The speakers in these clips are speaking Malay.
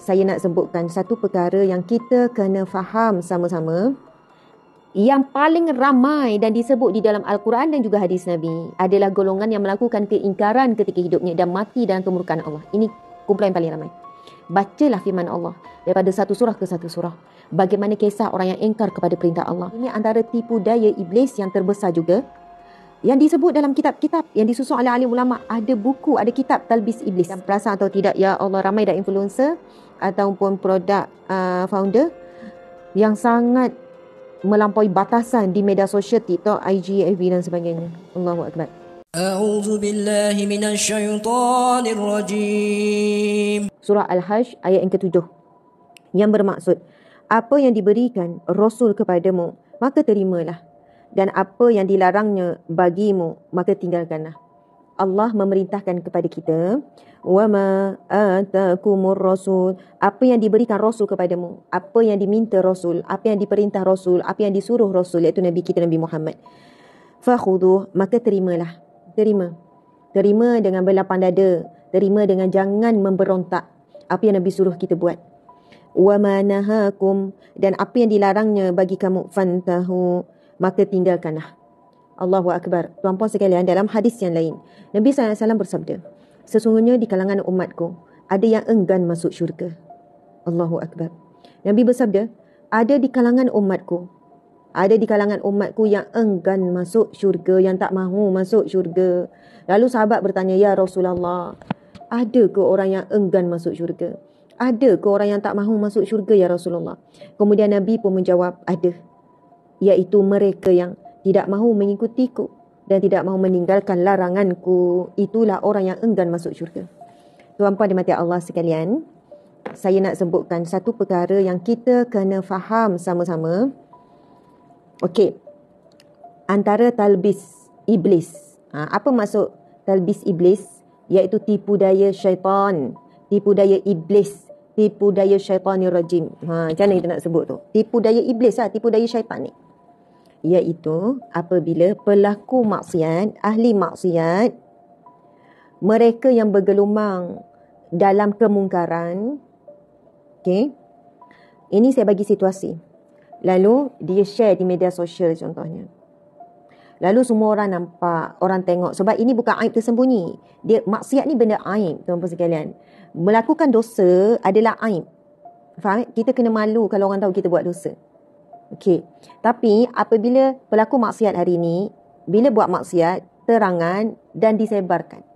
saya nak sebutkan satu perkara yang kita kena faham sama-sama yang paling ramai dan disebut di dalam Al-Quran dan juga hadis Nabi adalah golongan yang melakukan keingkaran ketika hidupnya dan mati dalam kemurkaan Allah. Ini kumpulan yang paling ramai. Bacalah firman Allah daripada satu surah ke satu surah. Bagaimana kisah orang yang engkar kepada perintah Allah. Ini antara tipu daya iblis yang terbesar juga. Yang disebut dalam kitab-kitab yang disusun oleh alim ulama ada buku, ada kitab Talbis Iblis. Yang perasan atau tidak, ya Allah ramai dah influencer ataupun produk uh, founder yang sangat melampaui batasan di media sosial TikTok, IG, FB dan sebagainya. Allahu akbar. A'udzu billahi minasyaitonir rajim. Surah Al-Hajj ayat yang ketujuh yang bermaksud apa yang diberikan Rasul kepadamu maka terimalah dan apa yang dilarangnya bagimu maka tinggalkanlah. Allah memerintahkan kepada kita wama atakumur rasul apa yang diberikan rasul kepadamu apa yang diminta rasul apa yang diperintah rasul apa yang disuruh rasul iaitu nabi kita nabi Muhammad fakhuduh maka terimalah terima terima dengan berlapang dada terima dengan jangan memberontak apa yang nabi suruh kita buat wama nahakum dan apa yang dilarangnya bagi kamu fantahu maka tinggalkanlah Allahu akbar tuan-tuan sekalian dalam hadis yang lain nabi sallallahu alaihi wasallam bersabda Sesungguhnya di kalangan umatku ada yang enggan masuk syurga. Allahu akbar. Nabi bersabda, ada di kalangan umatku. Ada di kalangan umatku yang enggan masuk syurga, yang tak mahu masuk syurga. Lalu sahabat bertanya, "Ya Rasulullah, ada ke orang yang enggan masuk syurga? Ada ke orang yang tak mahu masuk syurga ya Rasulullah?" Kemudian Nabi pun menjawab, "Ada." Iaitu mereka yang tidak mahu mengikutiku dan tidak mahu meninggalkan laranganku itulah orang yang enggan masuk syurga. Tuan-puan di Allah sekalian, saya nak sebutkan satu perkara yang kita kena faham sama-sama. Okey. Antara talbis iblis. Ha, apa maksud talbis iblis? Iaitu tipu daya syaitan. Tipu daya iblis. Tipu daya syaitan ni rajin. Ha, macam mana kita nak sebut tu? Tipu daya iblis lah. Tipu daya syaitan ni iaitu apabila pelaku maksiat, ahli maksiat, mereka yang bergelumang dalam kemungkaran, okay, ini saya bagi situasi. Lalu dia share di media sosial contohnya. Lalu semua orang nampak, orang tengok sebab ini bukan aib tersembunyi. Dia maksiat ni benda aib, tuan-tuan sekalian. Melakukan dosa adalah aib. Faham? Kita kena malu kalau orang tahu kita buat dosa. Okey. Tapi apabila pelaku maksiat hari ini, bila buat maksiat, terangan dan disebarkan.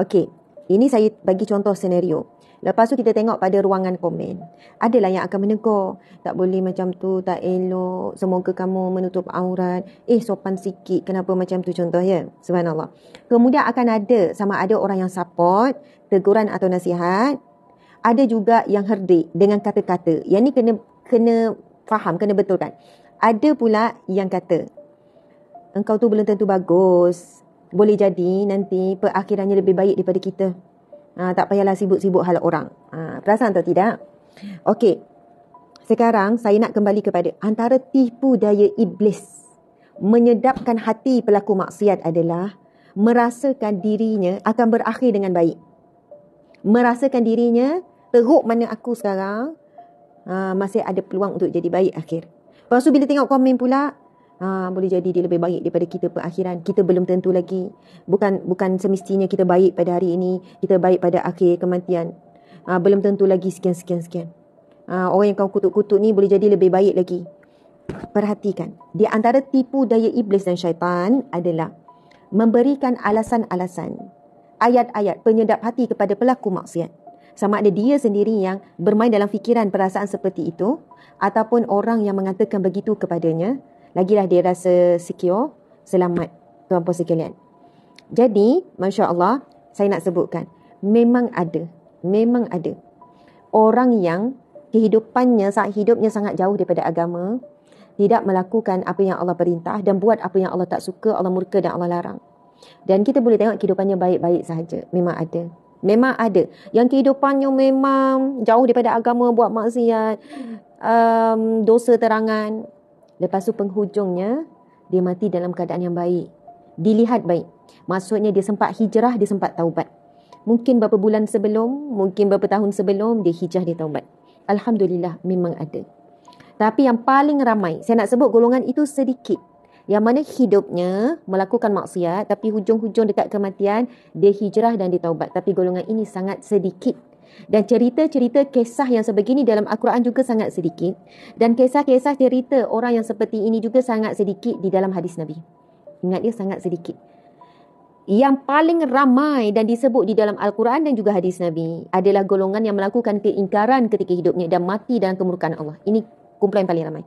Okey. Ini saya bagi contoh senario. Lepas tu kita tengok pada ruangan komen. Adalah yang akan menegur. Tak boleh macam tu, tak elok. Semoga kamu menutup aurat. Eh, sopan sikit. Kenapa macam tu contoh ya? Subhanallah. Kemudian akan ada sama ada orang yang support, teguran atau nasihat. Ada juga yang herdik dengan kata-kata. Yang ni kena kena faham kena betulkan. Ada pula yang kata engkau tu belum tentu bagus. Boleh jadi nanti perakhirannya lebih baik daripada kita. Ha, tak payahlah sibuk-sibuk hal orang. Ha, perasan atau tidak? Okey. Sekarang saya nak kembali kepada antara tipu daya iblis menyedapkan hati pelaku maksiat adalah merasakan dirinya akan berakhir dengan baik. Merasakan dirinya teruk mana aku sekarang, Ah, masih ada peluang untuk jadi baik akhir. Lepas tu bila tengok komen pula, ha, boleh jadi dia lebih baik daripada kita akhiran. Kita belum tentu lagi. Bukan bukan semestinya kita baik pada hari ini, kita baik pada akhir kematian. Ha, belum tentu lagi sekian-sekian-sekian. orang yang kau kutuk-kutuk ni boleh jadi lebih baik lagi. Perhatikan, di antara tipu daya iblis dan syaitan adalah memberikan alasan-alasan, ayat-ayat penyedap hati kepada pelaku maksiat sama ada dia sendiri yang bermain dalam fikiran perasaan seperti itu ataupun orang yang mengatakan begitu kepadanya, lagilah dia rasa secure, selamat tuan puan sekalian. Jadi, Masya Allah, saya nak sebutkan, memang ada, memang ada orang yang kehidupannya, saat hidupnya sangat jauh daripada agama, tidak melakukan apa yang Allah perintah dan buat apa yang Allah tak suka, Allah murka dan Allah larang. Dan kita boleh tengok kehidupannya baik-baik sahaja. Memang ada. Memang ada. Yang kehidupannya memang jauh daripada agama buat maksiat. Um, dosa terangan. Lepas tu penghujungnya, dia mati dalam keadaan yang baik. Dilihat baik. Maksudnya dia sempat hijrah, dia sempat taubat. Mungkin beberapa bulan sebelum, mungkin beberapa tahun sebelum, dia hijrah, dia taubat. Alhamdulillah memang ada. Tapi yang paling ramai, saya nak sebut golongan itu sedikit yang mana hidupnya melakukan maksiat tapi hujung-hujung dekat kematian dia hijrah dan ditaubat tapi golongan ini sangat sedikit dan cerita-cerita kisah yang sebegini dalam Al-Quran juga sangat sedikit dan kisah-kisah cerita orang yang seperti ini juga sangat sedikit di dalam hadis Nabi ingat dia sangat sedikit yang paling ramai dan disebut di dalam Al-Quran dan juga hadis Nabi adalah golongan yang melakukan keingkaran ketika hidupnya dan mati dalam kemurkaan Allah. Ini kumpulan yang paling ramai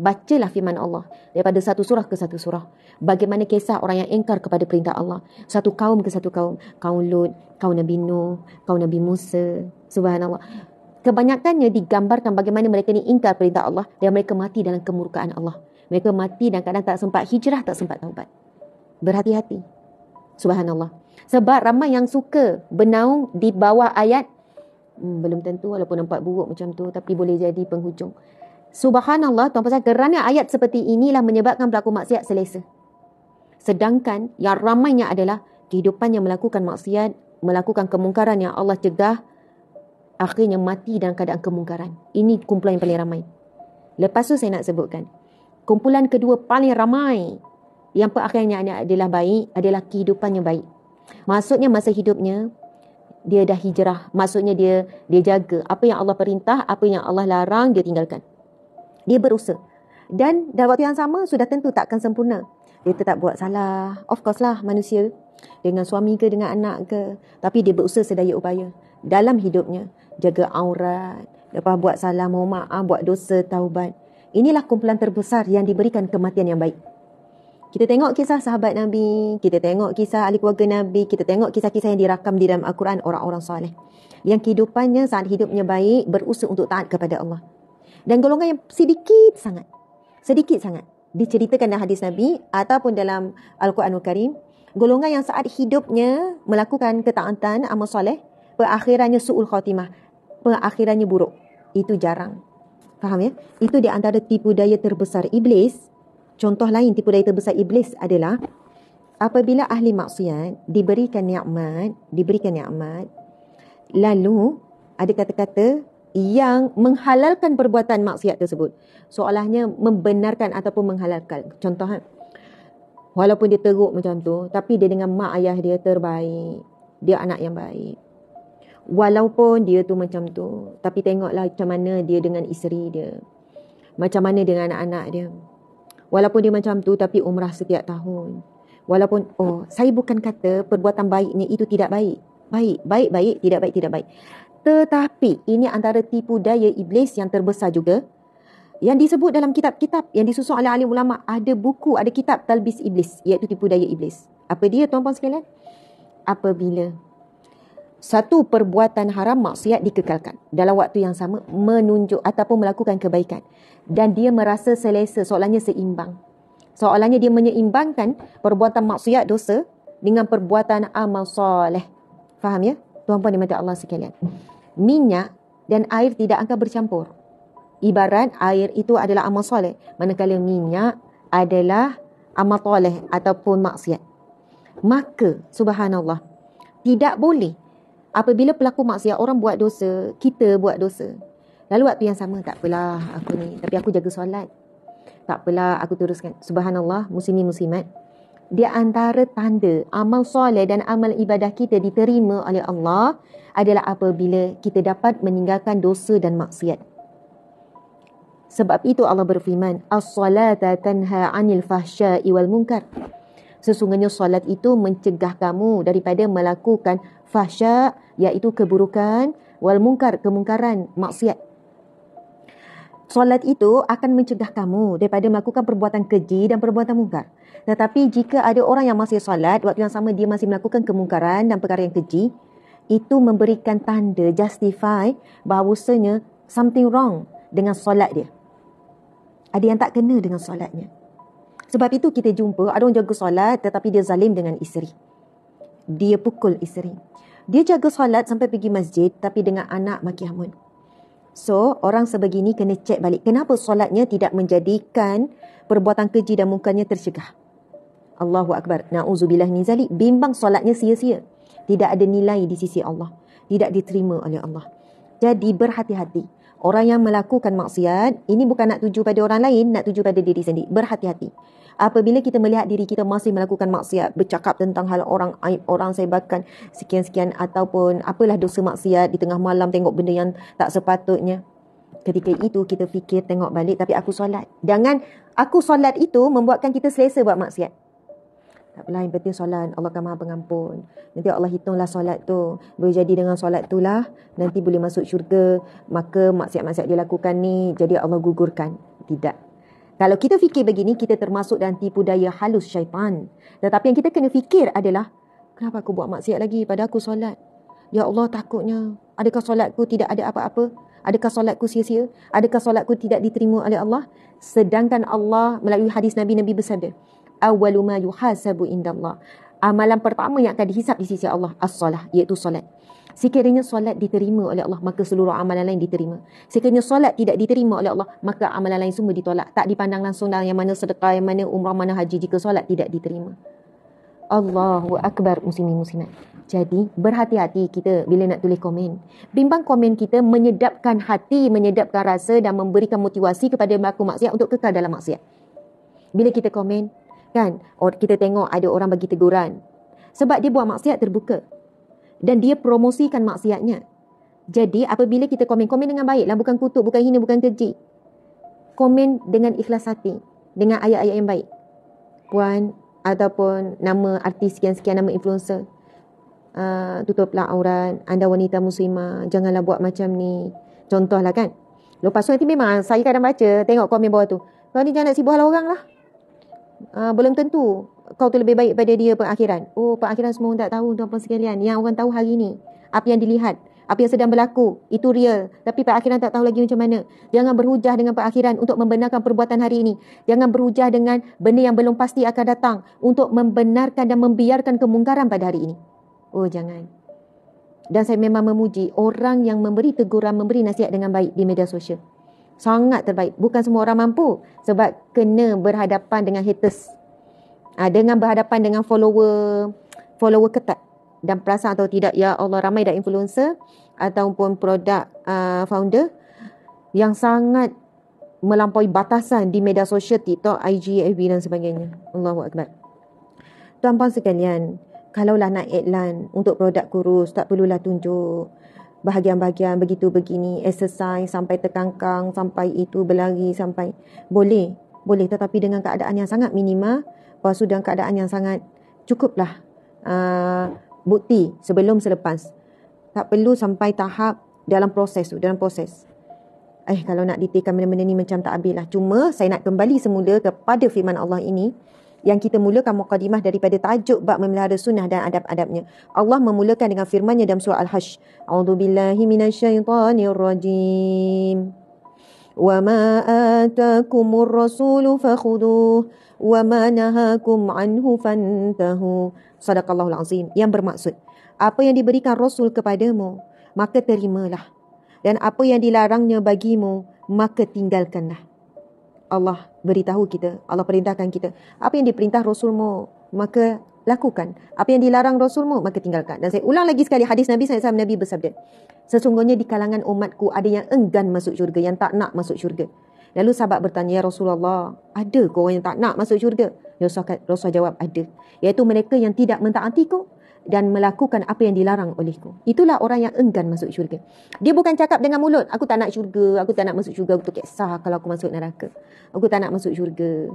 bacalah firman Allah daripada satu surah ke satu surah. Bagaimana kisah orang yang engkar kepada perintah Allah. Satu kaum ke satu kaum. Kaum Lut, kaum Nabi Nuh, kaum Nabi Musa. Subhanallah. Kebanyakannya digambarkan bagaimana mereka ni ingkar perintah Allah dan mereka mati dalam kemurkaan Allah. Mereka mati dan kadang tak sempat hijrah, tak sempat taubat. Berhati-hati. Subhanallah. Sebab ramai yang suka bernaung di bawah ayat hmm, belum tentu walaupun nampak buruk macam tu tapi boleh jadi penghujung. Subhanallah tuan puan kerana ayat seperti inilah menyebabkan pelaku maksiat selesa. Sedangkan yang ramainya adalah kehidupan yang melakukan maksiat, melakukan kemungkaran yang Allah cegah, akhirnya mati dalam keadaan kemungkaran. Ini kumpulan yang paling ramai. Lepas tu saya nak sebutkan, kumpulan kedua paling ramai yang akhirnya adalah baik, adalah kehidupan yang baik. Maksudnya masa hidupnya, dia dah hijrah. Maksudnya dia dia jaga apa yang Allah perintah, apa yang Allah larang, dia tinggalkan dia berusaha. Dan dalam waktu yang sama, sudah tentu tak akan sempurna. Dia tetap buat salah. Of course lah manusia. Dengan suami ke, dengan anak ke. Tapi dia berusaha sedaya upaya. Dalam hidupnya, jaga aurat. Lepas buat salah, mohon maaf, buat dosa, taubat. Inilah kumpulan terbesar yang diberikan kematian yang baik. Kita tengok kisah sahabat Nabi, kita tengok kisah ahli keluarga Nabi, kita tengok kisah-kisah yang dirakam di dalam Al-Quran orang-orang soleh. Yang kehidupannya saat hidupnya baik, berusaha untuk taat kepada Allah. Dan golongan yang sedikit sangat. Sedikit sangat. Diceritakan dalam hadis Nabi ataupun dalam Al-Quranul Karim. Golongan yang saat hidupnya melakukan ketaatan amal soleh. Perakhirannya su'ul khatimah. Perakhirannya buruk. Itu jarang. Faham ya? Itu di antara tipu daya terbesar iblis. Contoh lain tipu daya terbesar iblis adalah apabila ahli maksiat diberikan nikmat, diberikan nikmat lalu ada kata-kata yang menghalalkan perbuatan maksiat tersebut. Soalannya membenarkan ataupun menghalalkan. Contoh kan? Walaupun dia teruk macam tu, tapi dia dengan mak ayah dia terbaik. Dia anak yang baik. Walaupun dia tu macam tu, tapi tengoklah macam mana dia dengan isteri dia. Macam mana dengan anak-anak dia. Walaupun dia macam tu, tapi umrah setiap tahun. Walaupun, oh, saya bukan kata perbuatan baiknya itu tidak baik. Baik, baik-baik, tidak baik, tidak baik. Tetapi ini antara tipu daya iblis yang terbesar juga. Yang disebut dalam kitab-kitab yang disusun oleh alim ulama ada buku, ada kitab talbis iblis iaitu tipu daya iblis. Apa dia tuan-tuan sekalian? Apabila satu perbuatan haram maksiat dikekalkan dalam waktu yang sama menunjuk ataupun melakukan kebaikan dan dia merasa selesa soalannya seimbang. Soalannya dia menyeimbangkan perbuatan maksiat dosa dengan perbuatan amal soleh. Faham ya? Tuan-tuan dimati Allah sekalian minyak dan air tidak akan bercampur. Ibarat air itu adalah amal soleh, manakala minyak adalah amal toleh ataupun maksiat. Maka, subhanallah, tidak boleh apabila pelaku maksiat orang buat dosa, kita buat dosa. Lalu waktu yang sama, tak apalah aku ni, tapi aku jaga solat. Tak apalah aku teruskan. Subhanallah, muslimin muslimat. Eh? di antara tanda amal soleh dan amal ibadah kita diterima oleh Allah adalah apabila kita dapat meninggalkan dosa dan maksiat. Sebab itu Allah berfirman, "As-salata tanha 'anil fahsya'i wal munkar." Sesungguhnya solat itu mencegah kamu daripada melakukan fahsya iaitu keburukan wal munkar kemungkaran maksiat solat itu akan mencegah kamu daripada melakukan perbuatan keji dan perbuatan mungkar. Tetapi jika ada orang yang masih solat, waktu yang sama dia masih melakukan kemungkaran dan perkara yang keji, itu memberikan tanda, justify bahawasanya something wrong dengan solat dia. Ada yang tak kena dengan solatnya. Sebab itu kita jumpa ada orang jaga solat tetapi dia zalim dengan isteri. Dia pukul isteri. Dia jaga solat sampai pergi masjid tapi dengan anak maki hamun. So, orang sebegini kena cek balik kenapa solatnya tidak menjadikan perbuatan keji dan mungkarnya tercegah. Allahu Akbar. Na'udzubillah min zalik. Bimbang solatnya sia-sia. Tidak ada nilai di sisi Allah. Tidak diterima oleh Allah. Jadi, berhati-hati orang yang melakukan maksiat ini bukan nak tuju pada orang lain nak tuju pada diri sendiri berhati-hati apabila kita melihat diri kita masih melakukan maksiat bercakap tentang hal orang aib orang sebabkan sekian-sekian ataupun apalah dosa maksiat di tengah malam tengok benda yang tak sepatutnya ketika itu kita fikir tengok balik tapi aku solat jangan aku solat itu membuatkan kita selesa buat maksiat tak apalah, yang penting solat. Allah akan maha pengampun. Nanti Allah hitunglah solat tu. Boleh jadi dengan solat itulah Nanti boleh masuk syurga. Maka maksiat-maksiat dia lakukan ni, jadi Allah gugurkan. Tidak. Kalau kita fikir begini, kita termasuk dalam tipu daya halus syaitan. Tetapi yang kita kena fikir adalah, kenapa aku buat maksiat lagi pada aku solat? Ya Allah, takutnya. Adakah solatku tidak ada apa-apa? Adakah solatku sia-sia? Adakah solatku tidak diterima oleh Allah? Sedangkan Allah melalui hadis Nabi-Nabi bersabda awwalu ma yuhasabu indallah. Amalan ah, pertama yang akan dihisap di sisi Allah as-salah iaitu solat. Sekiranya solat diterima oleh Allah maka seluruh amalan lain diterima. Sekiranya solat tidak diterima oleh Allah maka amalan lain semua ditolak. Tak dipandang langsung dalam yang mana sedekah, yang mana umrah, mana haji jika solat tidak diterima. Allahu akbar muslimin muslimat. Jadi berhati-hati kita bila nak tulis komen. Bimbang komen kita menyedapkan hati, menyedapkan rasa dan memberikan motivasi kepada pelaku maksiat untuk kekal dalam maksiat. Bila kita komen, kan or oh, kita tengok ada orang bagi teguran sebab dia buat maksiat terbuka dan dia promosikan maksiatnya jadi apabila kita komen komen dengan baik lah bukan kutuk bukan hina bukan keji komen dengan ikhlas hati dengan ayat-ayat yang baik puan ataupun nama artis sekian-sekian nama influencer Uh, tutuplah aurat Anda wanita muslimah Janganlah buat macam ni Contohlah kan Lepas tu nanti memang Saya kadang baca Tengok komen bawah tu Kalau ni jangan nak sibuk lah orang lah uh, belum tentu kau tu lebih baik pada dia pada akhiran. Oh, pada akhiran semua orang tak tahu tuan-tuan sekalian. Yang orang tahu hari ini. apa yang dilihat, apa yang sedang berlaku, itu real. Tapi pada akhiran tak tahu lagi macam mana. Jangan berhujah dengan pada akhiran untuk membenarkan perbuatan hari ini. Jangan berhujah dengan benda yang belum pasti akan datang untuk membenarkan dan membiarkan kemungkaran pada hari ini. Oh, jangan. Dan saya memang memuji orang yang memberi teguran, memberi nasihat dengan baik di media sosial sangat terbaik bukan semua orang mampu sebab kena berhadapan dengan haters ha, dengan berhadapan dengan follower follower ketat dan perasaan atau tidak ya Allah ramai dah influencer ataupun produk uh, founder yang sangat melampaui batasan di media sosial TikTok, IG, FB dan sebagainya. Allahu akbar. Tuan-tuan sekalian, kalaulah nak iklan untuk produk kurus, tak perlulah tunjuk bahagian-bahagian begitu begini exercise sampai terkangkang sampai itu berlari sampai boleh boleh tetapi dengan keadaan yang sangat minima lepas tu dalam keadaan yang sangat cukuplah uh, bukti sebelum selepas tak perlu sampai tahap dalam proses tu dalam proses eh kalau nak detailkan benda-benda ni macam tak habis lah cuma saya nak kembali semula kepada firman Allah ini yang kita mulakan muqaddimah daripada tajuk bab memelihara sunnah dan adab-adabnya. Allah memulakan dengan firman-Nya dalam surah Al-Hajj. A'udzubillahi minasyaitonirrajim. Wa ma atakumur rasul fakhuduh wa ma nahakum anhu fantahu. Sadaqallahu azim Yang bermaksud apa yang diberikan Rasul kepadamu, maka terimalah. Dan apa yang dilarangnya bagimu, maka tinggalkanlah. Allah beritahu kita, Allah perintahkan kita. Apa yang diperintah Rasulmu, maka lakukan. Apa yang dilarang Rasulmu, maka tinggalkan. Dan saya ulang lagi sekali hadis Nabi SAW, Nabi bersabda. Sesungguhnya di kalangan umatku ada yang enggan masuk syurga, yang tak nak masuk syurga. Lalu sahabat bertanya, Ya Rasulullah, ada kau yang tak nak masuk syurga? Rasulullah, jawab, ada. Iaitu mereka yang tidak mentaati dan melakukan apa yang dilarang olehku. Itulah orang yang enggan masuk syurga. Dia bukan cakap dengan mulut, aku tak nak syurga, aku tak nak masuk syurga, aku kisah kalau aku masuk neraka. Aku tak nak masuk syurga.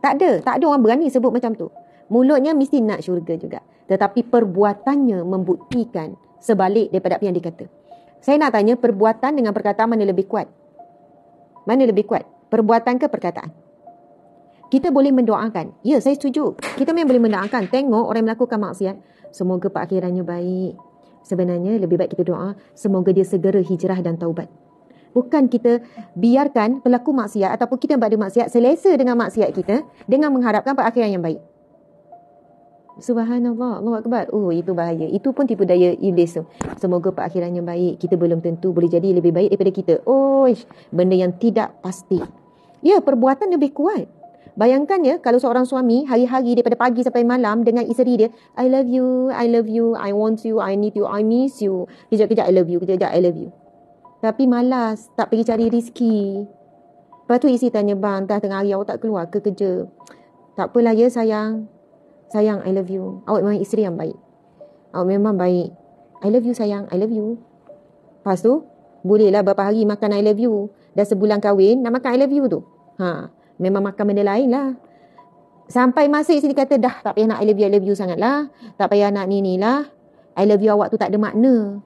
Tak ada, tak ada orang berani sebut macam tu. Mulutnya mesti nak syurga juga. Tetapi perbuatannya membuktikan sebalik daripada apa yang dikata. Saya nak tanya perbuatan dengan perkataan mana lebih kuat? Mana lebih kuat? Perbuatan ke perkataan? Kita boleh mendoakan. Ya, saya setuju. Kita memang boleh mendoakan. Tengok orang melakukan maksiat. Semoga perakhirannya baik. Sebenarnya lebih baik kita doa semoga dia segera hijrah dan taubat. Bukan kita biarkan pelaku maksiat ataupun kita yang berada maksiat selesa dengan maksiat kita dengan mengharapkan perakhiran yang baik. Subhanallah, Allah Akbar. Oh, itu bahaya. Itu pun tipu daya iblis tu. Semoga perakhirannya baik. Kita belum tentu boleh jadi lebih baik daripada kita. Oh, benda yang tidak pasti. Ya, perbuatan lebih kuat. Bayangkannya kalau seorang suami hari-hari daripada pagi sampai malam dengan isteri dia, I love you, I love you, I want you, I need you, I miss you. Kejap-kejap I love you, kejap-kejap I love you. Tapi malas, tak pergi cari rezeki. Lepas tu isteri tanya, bang, dah tengah hari awak tak keluar ke kerja? Tak apalah ya sayang. Sayang, I love you. Awak memang isteri yang baik. Awak memang baik. I love you sayang, I love you. Lepas tu, bolehlah berapa hari makan I love you. Dah sebulan kahwin, nak makan I love you tu. Haa. Memang makan benda lain lah Sampai masa sini kata dah tak payah nak I love you, I love you sangat lah. Tak payah nak ni ni lah. I love you awak tu tak ada makna.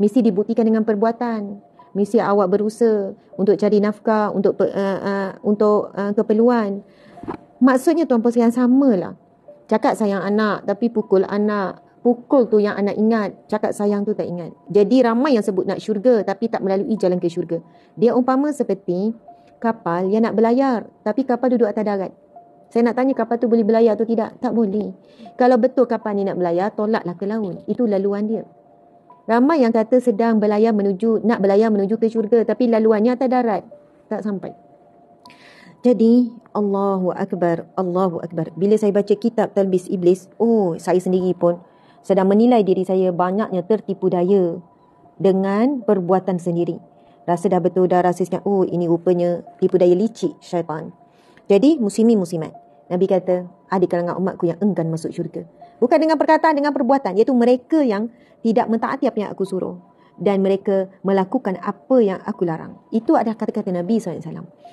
Mesti dibuktikan dengan perbuatan. Mesti awak berusaha untuk cari nafkah, untuk uh, uh, untuk uh, keperluan. Maksudnya tuan puan sayang sama lah. Cakap sayang anak tapi pukul anak. Pukul tu yang anak ingat, cakap sayang tu tak ingat. Jadi ramai yang sebut nak syurga tapi tak melalui jalan ke syurga. Dia umpama seperti kapal yang nak berlayar tapi kapal duduk atas darat. Saya nak tanya kapal tu boleh berlayar atau tidak? Tak boleh. Kalau betul kapal ni nak berlayar, tolaklah ke laut. Itu laluan dia. Ramai yang kata sedang berlayar menuju nak berlayar menuju ke syurga tapi laluannya atas darat. Tak sampai. Jadi Allahu Akbar, Allahu Akbar. Bila saya baca kitab Talbis Iblis, oh saya sendiri pun sedang menilai diri saya banyaknya tertipu daya dengan perbuatan sendiri rasa dah betul dah rasa sangat oh ini rupanya tipu daya licik syaitan. Jadi muslimi muslimat. Nabi kata ada kalangan umatku yang enggan masuk syurga. Bukan dengan perkataan dengan perbuatan iaitu mereka yang tidak mentaati apa yang aku suruh dan mereka melakukan apa yang aku larang. Itu adalah kata-kata Nabi SAW.